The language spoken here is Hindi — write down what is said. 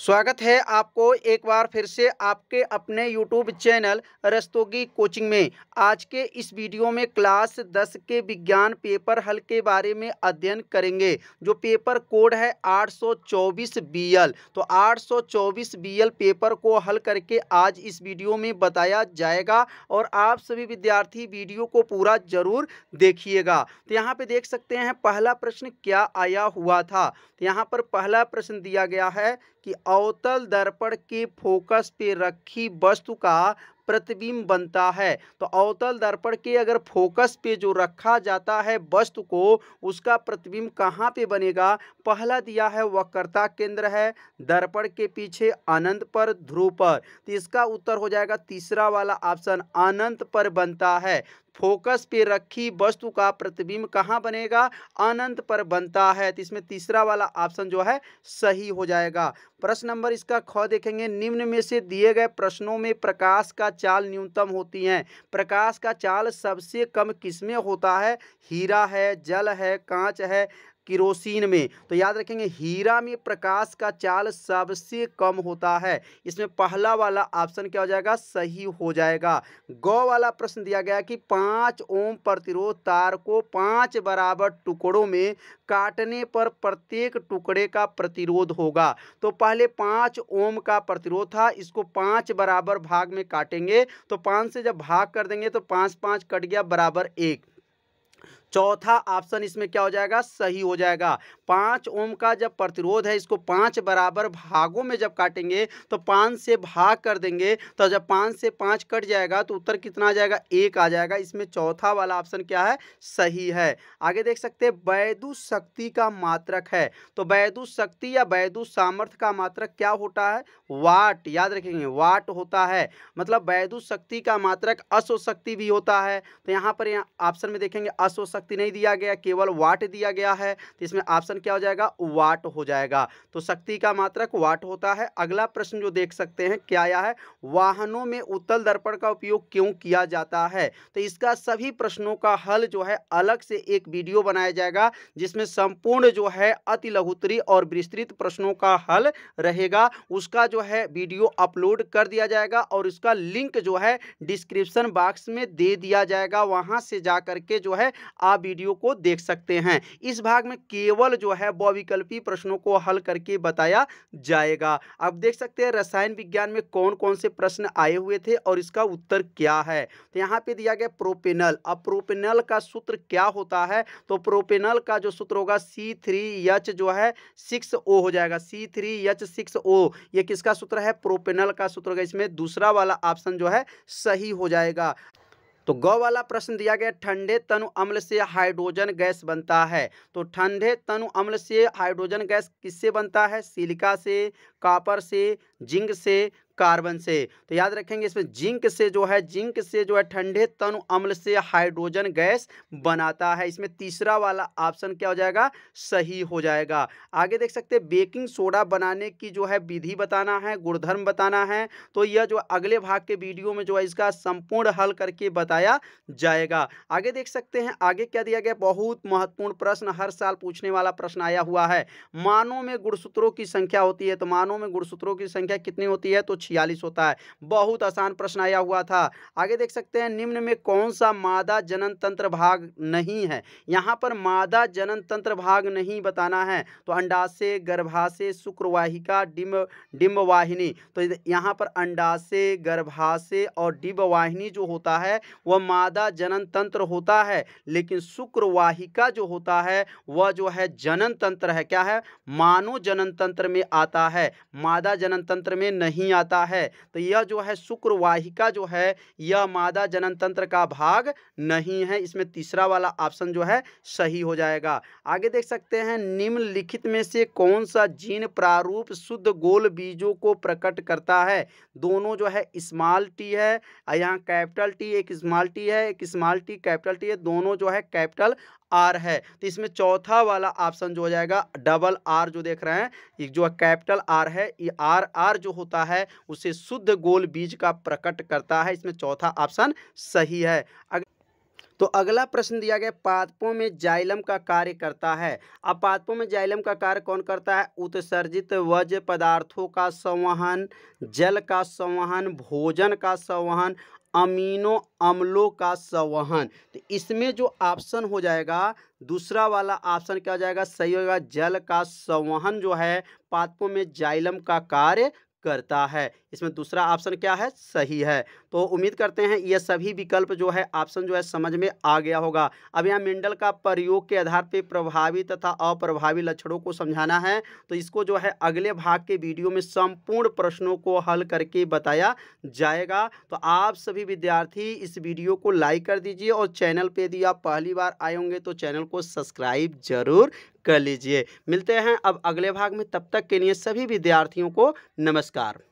स्वागत है आपको एक बार फिर से आपके अपने यूट्यूब चैनल रस्तोगी कोचिंग में आज के इस वीडियो में क्लास 10 के विज्ञान पेपर हल के बारे में अध्ययन करेंगे जो पेपर कोड है 824 बीएल तो 824 बीएल पेपर को हल करके आज इस वीडियो में बताया जाएगा और आप सभी विद्यार्थी वीडियो को पूरा ज़रूर देखिएगा तो यहाँ पर देख सकते हैं पहला प्रश्न क्या आया हुआ था तो यहाँ पर पहला प्रश्न दिया गया है कि अवतल दर्पण के फोकस पे रखी वस्तु का प्रतिबिंब बनता है तो अवतल दर्पण के अगर फोकस पे जो रखा जाता है वस्तु को उसका प्रतिबिंब कहाँ पे बनेगा पहला दिया है वक्रता केंद्र है दर्पण के पीछे अनंत पर ध्रुव पर तो इसका उत्तर हो जाएगा तीसरा वाला ऑप्शन अनंत पर बनता है फोकस पे रखी वस्तु का प्रतिबिंब कहाँ बनेगा अनंत पर बनता है तो इसमें तीसरा वाला ऑप्शन जो है सही हो जाएगा प्रश्न नंबर इसका ख देखेंगे निम्न में से दिए गए प्रश्नों में प्रकाश का चाल न्यूनतम होती है प्रकाश का चाल सबसे कम किसमें होता है हीरा है जल है कांच है किरोसिन में तो याद रखेंगे हीरा में प्रकाश का चाल सबसे कम होता है इसमें पहला वाला ऑप्शन क्या हो जाएगा सही हो जाएगा गौ वाला प्रश्न दिया गया कि पाँच ओम प्रतिरोध तार को पाँच बराबर टुकड़ों में काटने पर प्रत्येक टुकड़े का प्रतिरोध होगा तो पहले पाँच ओम का प्रतिरोध था इसको पाँच बराबर भाग में काटेंगे तो पाँच से जब भाग कर देंगे तो पाँच पाँच कट गया बराबर एक चौथा ऑप्शन इसमें क्या हो जाएगा सही हो जाएगा पाँच ओम का जब प्रतिरोध है इसको पाँच बराबर भागों में जब काटेंगे तो पाँच से भाग कर देंगे तो जब पाँच से पाँच कट जाएगा तो उत्तर कितना आ जाएगा एक आ जाएगा इसमें चौथा वाला ऑप्शन क्या है सही है आगे देख सकते हैं वैदु शक्ति का मात्रक है तो वैदु शक्ति या वैदु सामर्थ्य का मात्रक क्या होता है वाट याद रखेंगे वाट होता है मतलब वैदु शक्ति का मात्रक अश्वशक्ति भी होता है तो यहाँ पर ऑप्शन में देखेंगे अश्वशक्ति शक्ति नहीं दिया गया केवल वाट दिया गया है तो इसमें ऑप्शन क्या हो जाएगा वाट हो जाएगा तो शक्ति का मात्रक वाट होता है अगला प्रश्न जो देख सकते हैं क्या आया है वाहनों में उत्तल दर्पण का उपयोग क्यों किया जाता है तो इसका सभी प्रश्नों का हल जो है अलग से एक वीडियो बनाया जाएगा जिसमें संपूर्ण जो है अति लघुतरी और विस्तृत प्रश्नों का हल रहेगा उसका जो है वीडियो अपलोड कर दिया जाएगा और उसका लिंक जो है डिस्क्रिप्शन बॉक्स में दे दिया जाएगा वहां से जाकर के जो है आप वीडियो को देख सकते हैं इस भाग में केवल जो है बहुविकल्पी प्रश्नों को हल करके बताया जाएगा आप देख सकते हैं रसायन विज्ञान में कौन कौन से प्रश्न आए हुए थे और इसका उत्तर क्या है तो यहाँ पे दिया गया प्रोपेनल अब प्रोपेनल का सूत्र क्या होता है तो प्रोपेनल का जो सूत्र होगा सी थ्री एच जो है सिक्स ओ हो जाएगा C three H six O ये किसका सूत्र है प्रोपेनल का सूत्र होगा इसमें दूसरा वाला ऑप्शन जो है सही हो जाएगा तो ग वाला प्रश्न दिया गया ठंडे तनु अम्ल से हाइड्रोजन गैस बनता है तो ठंडे तनु अम्ल से हाइड्रोजन गैस किससे बनता है सिलिका से कॉपर से जिंक से कार्बन से तो याद रखेंगे इसमें जिंक से जो है जिंक से जो है ठंडे तनु अम्ल से हाइड्रोजन गैस बनाता है इसमें तीसरा वाला ऑप्शन क्या हो जाएगा सही हो जाएगा आगे देख सकते हैं बेकिंग सोडा बनाने की जो है विधि बताना है गुणधर्म बताना है तो यह जो अगले भाग के वीडियो में जो है इसका संपूर्ण हल करके बताया जाएगा आगे देख सकते हैं आगे क्या दिया गया बहुत महत्वपूर्ण प्रश्न हर साल पूछने वाला प्रश्न आया हुआ है मानव में गुणसूत्रों की संख्या होती है तो मानव स्थानों में गुणसूत्रों की संख्या कितनी होती है तो छियालीस होता है बहुत आसान प्रश्न आया हुआ था आगे देख सकते हैं निम्न में कौन सा मादा जनन तंत्र भाग नहीं है यहाँ पर मादा जनन तंत्र भाग नहीं बताना है तो अंडाशय गर्भाशय शुक्रवाहिका डिम्ब डिम्बवाहिनी तो यहाँ पर अंडाशय गर्भाशय और डिम्बवाहिनी जो होता है वह मादा जनन तंत्र होता है लेकिन शुक्रवाहिका जो होता है वह जो है जनन तंत्र है क्या है मानव जनन तंत्र में आता है मादा जनन तंत्र में नहीं आता है तो यह जो है शुक्रवाहिका जो है यह मादा जनन तंत्र का भाग नहीं है इसमें तीसरा वाला ऑप्शन जो है सही हो जाएगा आगे देख सकते हैं निम्नलिखित में से कौन सा जीन प्रारूप शुद्ध गोल बीजों को प्रकट करता है दोनों जो है स्मॉल टी है यहाँ कैपिटल टी एक स्मॉल टी है एक स्मॉल टी कैपिटल टी है दोनों जो है कैपिटल आर है तो इसमें चौथा वाला ऑप्शन जो हो जाएगा डबल आर जो देख रहे हैं ये जो कैपिटल आर है ये आर आर जो होता है उसे शुद्ध गोल बीज का प्रकट करता है इसमें चौथा ऑप्शन सही है अगर तो अगला प्रश्न दिया गया पादपों में जाइलम का कार्य करता है अब पादपों में जाइलम का कार्य कौन करता है उत्सर्जित वज पदार्थों का संवहन जल का संवहन भोजन का संवहन अमीनो अम्लों का संवहन तो इसमें जो ऑप्शन हो जाएगा दूसरा वाला ऑप्शन क्या हो जाएगा सही होगा जल का संवहन जो है पादपों में जाइलम का कार्य करता है इसमें दूसरा ऑप्शन क्या है सही है तो उम्मीद करते हैं ये सभी विकल्प जो है ऑप्शन जो है समझ में आ गया होगा अब यहाँ मिंडल का प्रयोग के आधार पर प्रभावी तथा अप्रभावी लक्षणों को समझाना है तो इसको जो है अगले भाग के वीडियो में संपूर्ण प्रश्नों को हल करके बताया जाएगा तो आप सभी विद्यार्थी इस वीडियो को लाइक कर दीजिए और चैनल पर यदि आप पहली बार आए होंगे तो चैनल को सब्सक्राइब जरूर कर लीजिए मिलते हैं अब अगले भाग में तब तक के लिए सभी विद्यार्थियों को नमस्कार